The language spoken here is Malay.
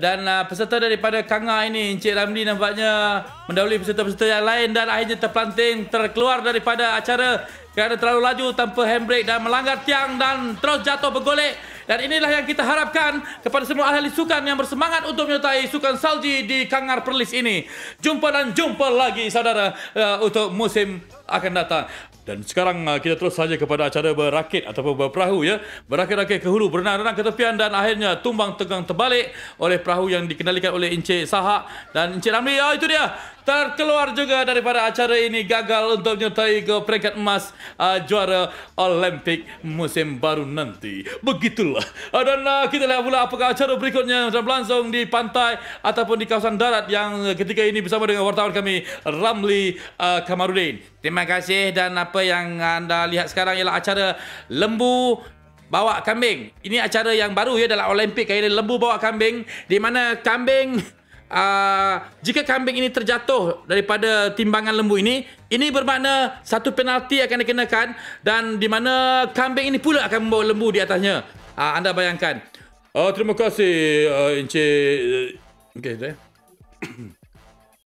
Dan uh, peserta daripada Kanga ini Encik Ramli nampaknya mendahului peserta-peserta yang lain dan akhirnya terpelanting terkeluar daripada acara kerana terlalu laju tanpa handbrake dan melanggar tiang dan terus jatuh bergolek dan inilah yang kita harapkan kepada semua ahli sukan yang bersemangat untuk menyertai sukan salji di Kangar Perlis ini. Jumpa dan jumpa lagi saudara uh, untuk musim akan datang. Dan sekarang ah, kita terus saja kepada acara berakit ataupun berperahu ya. Berakit-rakit ke hulu, berenang-renang ke tepian dan akhirnya tumbang tegang terbalik oleh perahu yang dikendalikan oleh Encik Sahak dan Encik Ramli. Oh itu dia. Terkeluar juga daripada acara ini gagal untuk menyertai ke peringkat emas uh, juara Olimpik musim baru nanti. Begitulah. Uh, dan uh, kita lihat pula apakah acara berikutnya yang sedang berlangsung di pantai ataupun di kawasan darat yang ketika ini bersama dengan wartawan kami Ramli uh, Kamarudin. Terima kasih dan apa yang anda lihat sekarang ialah acara lembu bawa kambing. Ini acara yang baru ya dalam Olimpik kali ini lembu bawa kambing di mana kambing Uh, jika kambing ini terjatuh daripada timbangan lembu ini ini bermakna satu penalti akan dikenakan dan di mana kambing ini pula akan membawa lembu di atasnya uh, anda bayangkan uh, terima kasih uh, encik uh, okey dah eh.